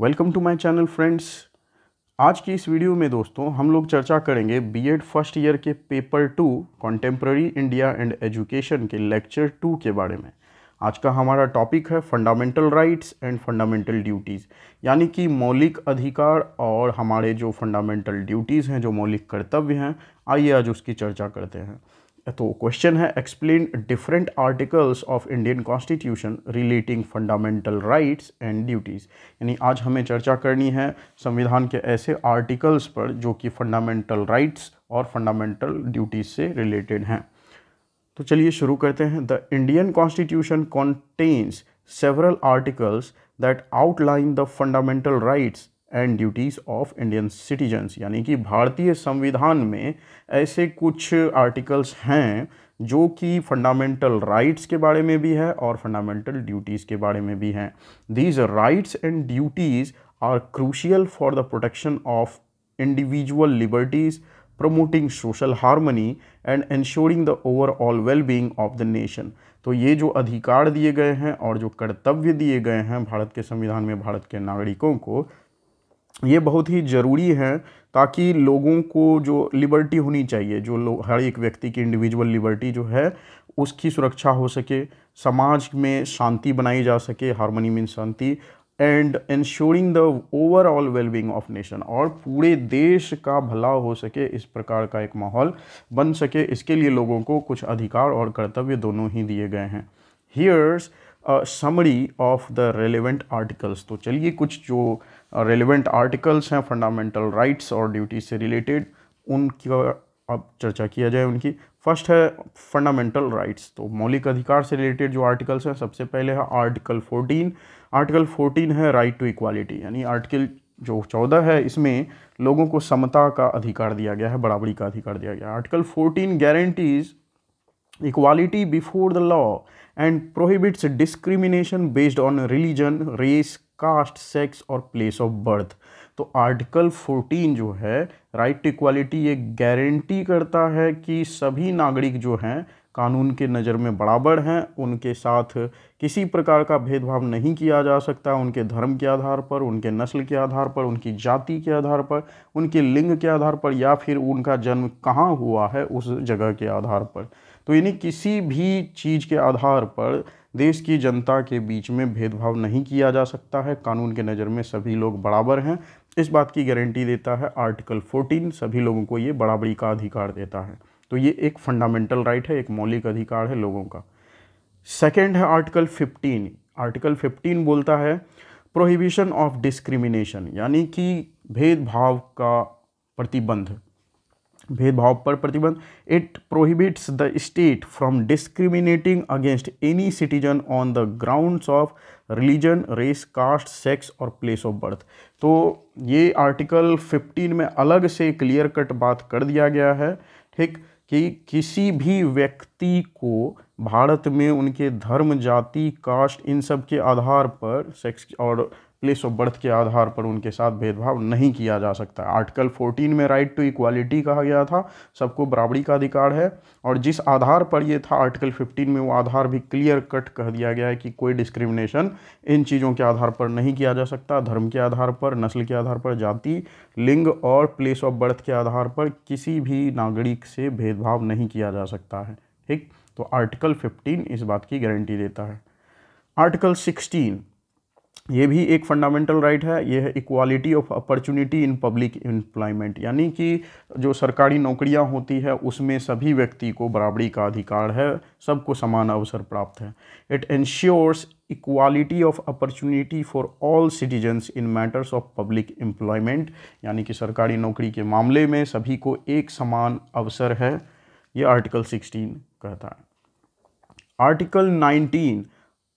Welcome to my channel friends आज की इस वीडियो में दोस्तों हम लोग चर्चा करेंगे बीएड फर्स्ट ईयर के paper two contemporary India and education के लेक्चर टू के बारे में आज का हमारा टॉपिक है fundamental rights and fundamental duties यानी कि मौलिक अधिकार और हमारे जो फंडामेंटल ड्यूटीज़ हैं जो मौलिक कर्तव्य हैं आइए आज उसकी चर्चा करते हैं तो क्वेश्चन है explain different articles of Indian constitution relating fundamental rights and duties यानी आज हमें चर्चा करनी है संविधान के ऐसे आर्टिकल्स पर जो कि फंडामेंटल राइट्स और फंडामेंटल ड्यूटीज़ से रिलेटेड हैं तो चलिए शुरू करते हैं the Indian constitution contains several articles that outline the fundamental rights and duties of Indian citizens यानी कि भारतीय संविधान में ऐसे कुछ आर्टिकल्स हैं जो कि फंडामेंटल राइट्स के बारे में भी है और फंडामेंटल ड्यूटीज़ के बारे में भी हैं these rights and duties are crucial for the protection of individual liberties promoting social harmony and ensuring the overall wellbeing of the nation तो ये जो अधिकार दिए गए हैं और जो कर्तव्य दिए गए हैं भारत के संविधान में भारत के नागरिकों को ये बहुत ही ज़रूरी है ताकि लोगों को जो लिबर्टी होनी चाहिए जो लोग हर एक व्यक्ति की इंडिविजुअल लिबर्टी जो है उसकी सुरक्षा हो सके समाज में शांति बनाई जा सके हारमोनी मीन शांति and ensuring the overall wellbeing of nation और पूरे देश का भला हो सके इस प्रकार का एक माहौल बन सके इसके लिए लोगों को कुछ अधिकार और कर्तव्य दोनों ही दिए गए हैं here's summary of the relevant articles तो चलिए कुछ जो रेलिवेंट आर्टिकल्स हैं फंडामेंटल राइट्स और ड्यूटी से रिलेटेड उनकी अब चर्चा किया जाए उनकी फर्स्ट है फंडामेंटल राइट्स तो मौलिक अधिकार से रिलेटेड जो आर्टिकल्स हैं सबसे पहले है आर्टिकल 14 आर्टिकल 14 है राइट टू इक्वालिटी यानी आर्टिकल जो चौदह है इसमें लोगों को समता का अधिकार दिया गया है बराबरी का अधिकार दिया गया article fourteen guarantees equality before the law and prohibits discrimination based on religion race caste sex और प्लेस ऑफ बर्थ तो आर्टिकल 14 जो है राइट टू इक्वालिटी ये गारंटी करता है कि सभी नागरिक जो हैं कानून के नज़र में बराबर हैं उनके साथ किसी प्रकार का भेदभाव नहीं किया जा सकता उनके धर्म के आधार पर उनके नस्ल के आधार पर उनकी जाति के आधार पर उनके लिंग के आधार पर या फिर उनका जन्म कहाँ हुआ है उस जगह के आधार पर तो यानी किसी भी चीज़ के आधार पर देश की जनता के बीच में भेदभाव नहीं किया जा सकता है कानून के नज़र में सभी लोग बराबर हैं इस बात की गारंटी देता है आर्टिकल 14 सभी लोगों को ये बराबरी का अधिकार देता है तो ये एक फंडामेंटल राइट है एक मौलिक अधिकार है लोगों का सेकेंड है आर्टिकल फिफ्टीन आर्टिकल फिफ्टीन बोलता है प्रोहिबिशन ऑफ डिस्क्रिमिनेशन यानी कि भेदभाव का प्रतिबंध भेदभाव पर प्रतिबंध it prohibits the state from discriminating against any citizen on the grounds of religion race caste sex और प्लेस ऑफ बर्थ तो ये आर्टिकल 15 में अलग से क्लियर कट बात कर दिया गया है ठीक कि किसी भी व्यक्ति को भारत में उनके धर्म जाति कास्ट इन सब के आधार पर सेक्स और प्लेस ऑफ बर्थ के आधार पर उनके साथ भेदभाव नहीं किया जा सकता आर्टिकल 14 में राइट टू इक्वालिटी कहा गया था सबको बराबरी का अधिकार है और जिस आधार पर ये था आर्टिकल 15 में वो आधार भी क्लियर कट कह दिया गया है कि कोई डिस्क्रिमिनेशन इन चीज़ों के आधार पर नहीं किया जा सकता धर्म के आधार पर नस्ल के आधार पर जाति लिंग और प्लेस ऑफ बर्थ के आधार पर किसी भी नागरिक से भेदभाव नहीं किया जा सकता है ठीक तो आर्टिकल फिफ्टीन इस बात की गारंटी देता है आर्टिकल सिक्सटीन ये भी एक फंडामेंटल राइट right है ये है equality of opportunity in public employment यानी कि जो सरकारी नौकरियां होती है उसमें सभी व्यक्ति को बराबरी का अधिकार है सबको समान अवसर प्राप्त है it ensures equality of opportunity for all citizens in matters of public employment यानी कि सरकारी नौकरी के मामले में सभी को एक समान अवसर है ये आर्टिकल सिक्सटीन कहता है article nineteen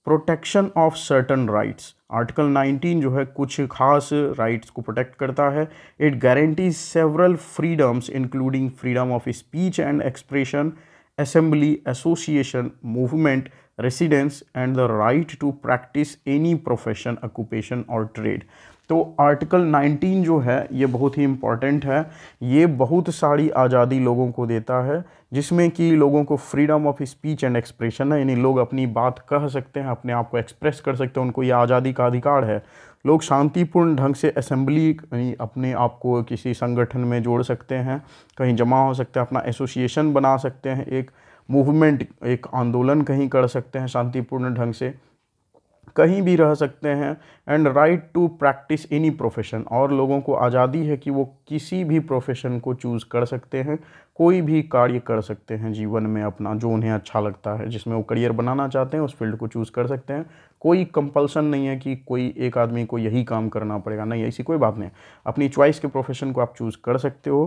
protection of certain rights article 19 जो है कुछ खास राइट्स को प्रोटेक्ट करता है it guarantee several freedoms including freedom of speech and expression assembly association movement residence and the right to practice any profession occupation और trade तो article 19 जो है ये बहुत ही इम्पॉर्टेंट है ये बहुत सारी आज़ादी लोगों को देता है जिसमें कि लोगों को freedom of speech and expression है यानी लोग अपनी बात कह सकते हैं अपने आप को एक्सप्रेस कर सकते हैं उनको ये आज़ादी का अधिकार है लोग शांतिपूर्ण ढंग से असेंबली अपने आप को किसी संगठन में जोड़ सकते हैं कहीं जमा हो सकते हैं अपना एसोसिएशन बना सकते हैं एक मूवमेंट एक आंदोलन कहीं कर सकते हैं शांतिपूर्ण ढंग से कहीं भी रह सकते हैं and right to practice any profession और लोगों को आज़ादी है कि वो किसी भी प्रोफेशन को चूज़ कर सकते हैं कोई भी कार्य कर सकते हैं जीवन में अपना जो उन्हें अच्छा लगता है जिसमें वो करियर बनाना चाहते हैं उस फील्ड को चूज़ कर सकते हैं कोई कंपलसन नहीं है कि कोई एक आदमी को यही काम करना पड़ेगा नहीं ऐसी कोई बात नहीं अपनी चॉइस के प्रोफेशन को आप चूज़ कर सकते हो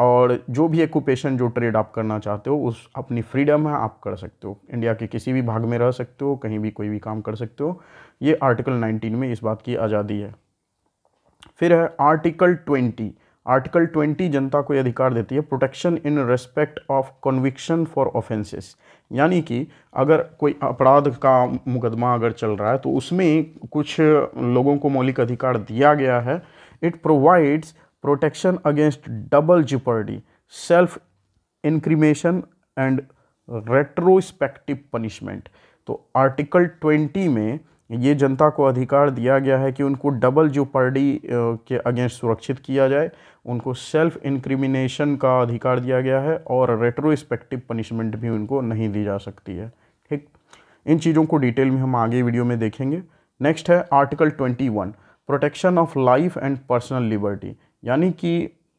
और जो भी एकुपेशन जो ट्रेड आप करना चाहते हो उस अपनी फ्रीडम है आप कर सकते हो इंडिया के किसी भी भाग में रह सकते हो कहीं भी कोई भी काम कर सकते हो ये आर्टिकल 19 में इस बात की आज़ादी है फिर है आर्टिकल 20 आर्टिकल 20 जनता को अधिकार देती है protection in respect of conviction for offences यानी कि अगर कोई अपराध का मुकदमा अगर चल रहा है तो उसमें कुछ लोगों को मौलिक अधिकार दिया गया है it provides protection against double jeopardy self incrimination and retrospective punishment तो आर्टिकल 20 में ये जनता को अधिकार दिया गया है कि उनको डबल जो पार्टी के अगेंस्ट सुरक्षित किया जाए उनको सेल्फ इंक्रिमिनेशन का अधिकार दिया गया है और रेट्रोस्पेक्टिव पनिशमेंट भी उनको नहीं दी जा सकती है ठीक इन चीज़ों को डिटेल में हम आगे वीडियो में देखेंगे नेक्स्ट है article 21 protection of life and personal liberty यानी कि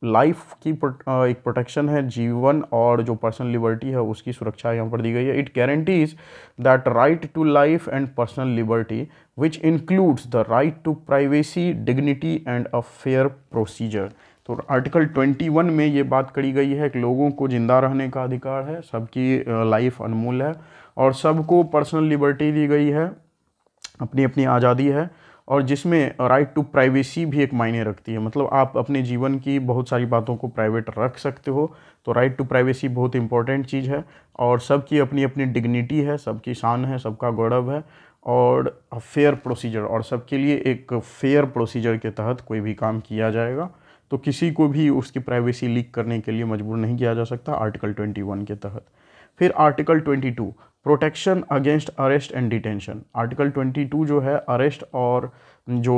लाइफ की एक प्रोटेक्शन है जीवन और जो पर्सनल लिबर्टी है उसकी सुरक्षा यहाँ पर दी गई है it guarantees that right to life and personal liberty which includes the right to privacy dignity and a fair procedure तो आर्टिकल 21 में ये बात करी गई है कि लोगों को ज़िंदा रहने का अधिकार है सबकी लाइफ अनमोल है और सबको पर्सनल लिबर्टी दी गई है अपनी अपनी आज़ादी है और जिसमें राइट टू प्राइवेसी भी एक मायने रखती है मतलब आप अपने जीवन की बहुत सारी बातों को प्राइवेट रख सकते हो तो राइट टू प्राइवेसी बहुत इंपॉर्टेंट चीज़ है और सबकी अपनी अपनी डिग्निटी है सबकी शान है सबका गौरव है और फेयर प्रोसीजर और सबके लिए एक फेयर प्रोसीजर के तहत कोई भी काम किया जाएगा तो किसी को भी उसकी प्राइवेसी लीक करने के लिए मजबूर नहीं किया जा सकता आर्टिकल वन के तहत फिर article 22 protection against arrest and detention article 22 जो है अरेस्ट और जो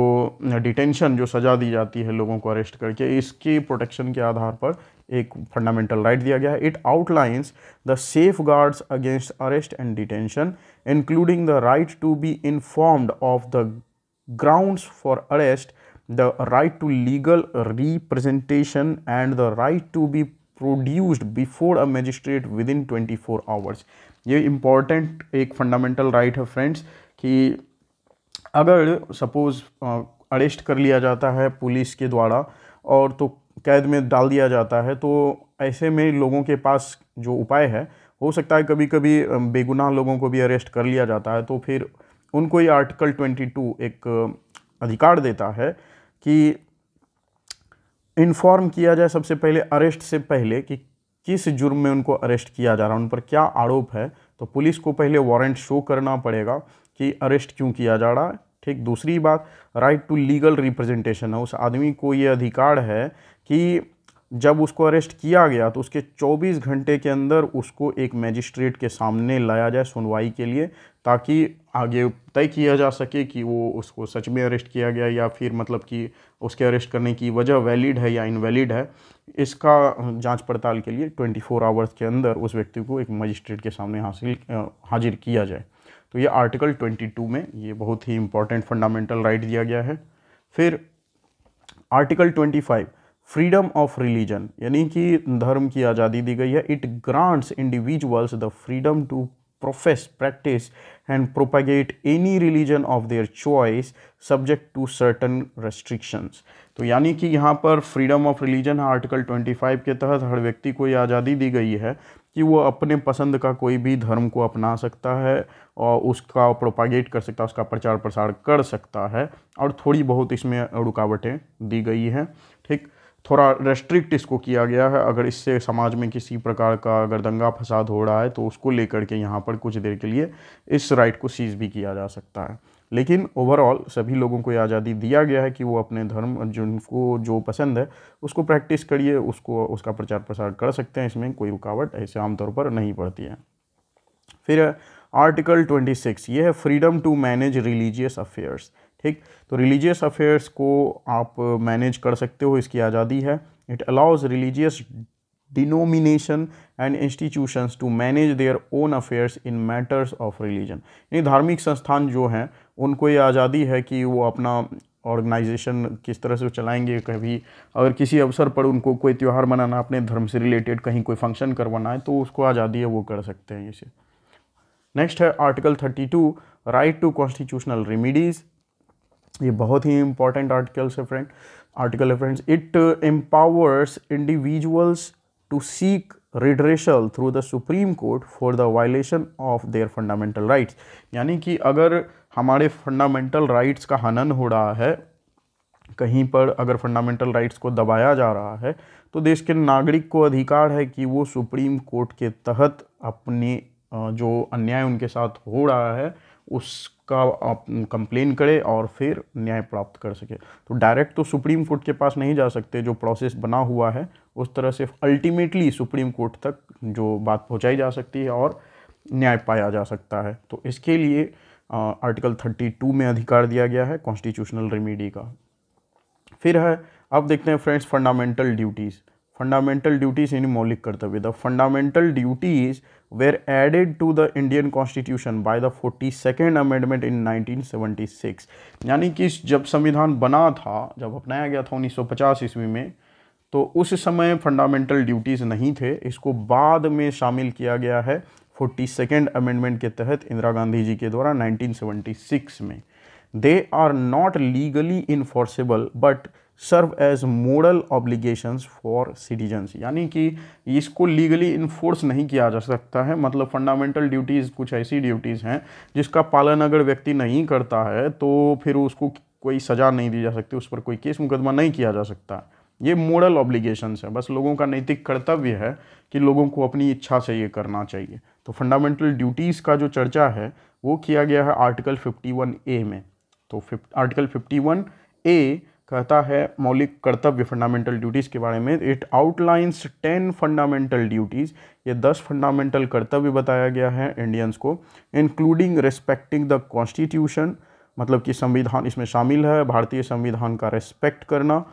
डिटेंशन जो सज़ा दी जाती है लोगों को अरेस्ट करके इसके प्रोटेक्शन के आधार पर एक फंडामेंटल राइट दिया गया है it outlines the safeguards against arrest and detention including the right to be informed of the ground for arrest the right to legal representation and the right to be produced before a magistrate within twenty four hours ये important एक fundamental right right है friends कि अगर suppose arrest कर लिया जाता है police के द्वारा और तो कैद में डाल दिया जाता है तो ऐसे में लोगों के पास जो उपाय है हो सकता है कभी कभी बेगुनाह लोगों को भी अरेस्ट कर लिया जाता है तो फिर उनको ये आर्टिकल ट्वेंटी टू एक अधिकार देता है कि इन्फॉर्म किया जाए सबसे पहले अरेस्ट से पहले कि किस जुर्म में उनको अरेस्ट किया जा रहा है उन पर क्या आरोप है तो पुलिस को पहले वारंट शो करना पड़ेगा कि अरेस्ट क्यों किया जा रहा है ठीक दूसरी बात राइट टू लीगल रिप्रेजेंटेशन है उस आदमी को ये अधिकार है कि जब उसको अरेस्ट किया गया तो उसके 24 घंटे के अंदर उसको एक मैजिस्ट्रेट के सामने लाया जाए सुनवाई के लिए ताकि आगे तय किया जा सके कि वो उसको सच में अरेस्ट किया गया या फिर मतलब कि उसके अरेस्ट करने की वजह वैलिड है या इनवैलिड है इसका जांच पड़ताल के लिए 24 फोर आवर्स के अंदर उस व्यक्ति को एक मजिस्ट्रेट के सामने हासिल हाजिर किया जाए तो ये आर्टिकल 22 में ये बहुत ही इंपॉर्टेंट फंडामेंटल राइट दिया गया है फिर आर्टिकल 25 फ्रीडम ऑफ रिलीजन यानी कि धर्म की आज़ादी दी गई है it grants individuals the freedom to profess, practice and propagate any religion of their choice subject to certain restrictions. तो यानी कि यहाँ पर फ्रीडम ऑफ रिलीजन आर्टिकल 25 के तहत हर व्यक्ति को ये आज़ादी दी गई है कि वो अपने पसंद का कोई भी धर्म को अपना सकता है और उसका प्रोपागेट कर सकता है उसका प्रचार प्रसार कर सकता है और थोड़ी बहुत इसमें रुकावटें दी गई हैं ठीक थोड़ा रेस्ट्रिक्ट इसको किया गया है अगर इससे समाज में किसी प्रकार का अगर दंगा फसाद हो रहा है तो उसको लेकर के यहाँ पर कुछ देर के लिए इस राइट को सीज भी किया जा सकता है लेकिन ओवरऑल सभी लोगों को ये आज़ादी दिया गया है कि वो अपने धर्म जिनको जो पसंद है उसको प्रैक्टिस करिए उसको उसका प्रचार प्रसार कर सकते हैं इसमें कोई रुकावट ऐसे आमतौर पर नहीं पड़ती है फिर आर्टिकल ट्वेंटी सिक्स ये है freedom to manage religious affairs ठीक तो रिलीजियस अफेयर्स को आप मैनेज uh, कर सकते हो इसकी आज़ादी है it allows religious denomination and institutions to manage their own affairs in matters of religion यानी धार्मिक संस्थान जो हैं उनको ये आज़ादी है कि वो अपना ऑर्गेनाइजेशन किस तरह से चलाएंगे कभी अगर किसी अवसर पर उनको कोई त्यौहार मनाना अपने धर्म से रिलेटेड कहीं कोई फंक्शन करवाना है तो उसको आज़ादी है वो कर सकते हैं इसे नेक्स्ट है article thirty two right to constitutional remedies ये बहुत ही इंपॉर्टेंट आर्टिकल्स है फ्रेंड आर्टिकल है friends it empowers individuals to seek redressal through the supreme court for the violation of their fundamental rights यानी कि अगर हमारे फंडामेंटल राइट्स का हनन हो रहा है कहीं पर अगर फंडामेंटल राइट्स को दबाया जा रहा है तो देश के नागरिक को अधिकार है कि वो सुप्रीम कोर्ट के तहत अपने जो अन्याय उनके साथ हो रहा है उस का आप कंप्लेन करें और फिर न्याय प्राप्त कर सके तो डायरेक्ट तो सुप्रीम कोर्ट के पास नहीं जा सकते जो प्रोसेस बना हुआ है उस तरह से अल्टीमेटली सुप्रीम कोर्ट तक जो बात पहुंचाई जा सकती है और न्याय पाया जा सकता है तो इसके लिए आर्टिकल थर्टी टू में अधिकार दिया गया है कॉन्स्टिट्यूशनल रेमेडी का फिर है अब देखते हैं friends fundamental duties fundamental duties यानी मौलिक कर्तव्य the fundamental duties were added to the Indian Constitution by the 42nd Amendment in 1976 यानी कि जब संविधान बना था जब अपनाया गया था 1950 ईस्वी में तो उस समय फंडामेंटल ड्यूटीज़ नहीं थे इसको बाद में शामिल किया गया है फोर्टी सेकेंड अमेंडमेंट के तहत इंदिरा गांधी जी के द्वारा 1976 में they are not legally enforceable but serve as moral obligations for citizens यानी कि इसको लीगली इन्फोर्स नहीं किया जा सकता है मतलब फंडामेंटल ड्यूटीज़ कुछ ऐसी ड्यूटीज़ हैं जिसका पालन अगर व्यक्ति नहीं करता है तो फिर उसको कोई सज़ा नहीं दी जा सकती उस पर कोई केस मुकदमा नहीं किया जा सकता ये मोरल ऑब्लिगेशंस है बस लोगों का नैतिक कर्तव्य है कि लोगों को अपनी इच्छा से ये करना चाहिए तो फंडामेंटल ड्यूटीज़ का जो चर्चा है वो किया गया है आर्टिकल 51 ए में तो आर्टिकल 51 ए कहता है मौलिक कर्तव्य फंडामेंटल ड्यूटीज़ के बारे में it outlines ten fundamental duties ये दस फंडामेंटल कर्तव्य बताया गया है इंडियंस को इंक्लूडिंग रिस्पेक्टिंग द कॉन्स्टिट्यूशन मतलब कि संविधान इसमें शामिल है भारतीय संविधान का रेस्पेक्ट करना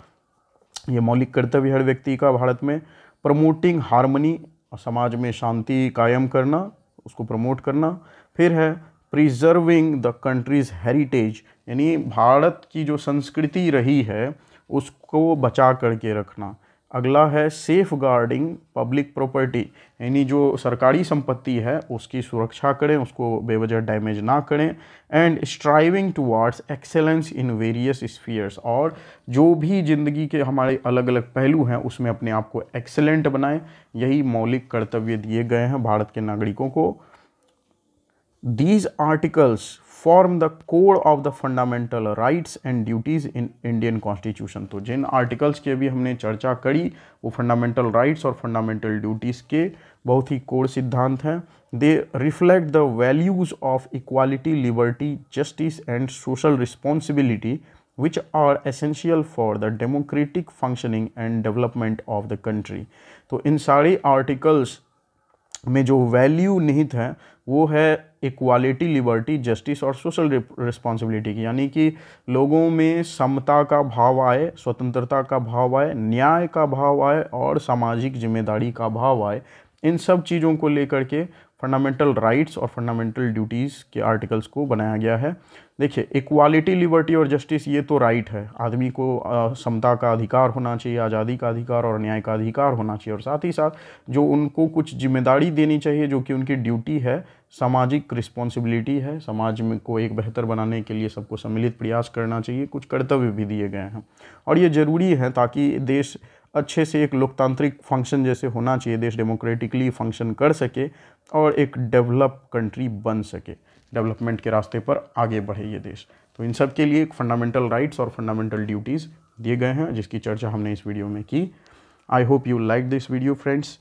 ये मौलिक कर्तव्य हर व्यक्ति का भारत में प्रमोटिंग हारमोनी समाज में शांति कायम करना उसको प्रमोट करना फिर है प्रिजर्विंग द कंट्रीज़ हेरिटेज यानी भारत की जो संस्कृति रही है उसको बचा करके रखना अगला है सेफ गार्डिंग पब्लिक प्रॉपर्टी यानी जो सरकारी संपत्ति है उसकी सुरक्षा करें उसको बेवजह डैमेज ना करें and striving towards excellence in various spheres और जो भी ज़िंदगी के हमारे अलग अलग पहलू हैं उसमें अपने आप को एक्सेलेंट बनाएं यही मौलिक कर्तव्य दिए गए हैं भारत के नागरिकों को These articles form the core of the fundamental rights and duties in Indian Constitution. तो जिन articles की अभी हमने चर्चा करी वो fundamental rights और fundamental duties के बहुत ही कोर सिद्धांत हैं they reflect the values of equality liberty justice and social responsibility which are essential for the democratic functioning and development of the country तो इन सारे articles में जो value निहित हैं वो है इक्वालिटी लिबर्टी जस्टिस और सोशल रिस्पॉन्सिबिलिटी की यानी कि लोगों में समता का भाव आए स्वतंत्रता का भाव आए न्याय का भाव आए और सामाजिक जिम्मेदारी का भाव आए इन सब चीज़ों को लेकर के फंडामेंटल राइट्स और फंडामेंटल ड्यूटीज़ के आर्टिकल्स को बनाया गया है देखिए इक्वालिटी लिबर्टी और जस्टिस ये तो राइट है आदमी को समता का अधिकार होना चाहिए आज़ादी का अधिकार और न्याय का अधिकार होना चाहिए और साथ ही साथ जो उनको कुछ जिम्मेदारी देनी चाहिए जो कि उनकी ड्यूटी है सामाजिक रिस्पॉन्सिबिलिटी है समाज में को एक बेहतर बनाने के लिए सबको सम्मिलित प्रयास करना चाहिए कुछ कर्तव्य भी दिए गए हैं और ये ज़रूरी है ताकि देश अच्छे से एक लोकतांत्रिक फंक्शन जैसे होना चाहिए देश डेमोक्रेटिकली फंक्शन कर सके और एक डेवलप कंट्री बन सके डेवलपमेंट के रास्ते पर आगे बढ़े ये देश तो इन सब के लिए एक फंडामेंटल राइट्स और फंडामेंटल ड्यूटीज़ दिए गए हैं जिसकी चर्चा हमने इस वीडियो में की I hope you like this video friends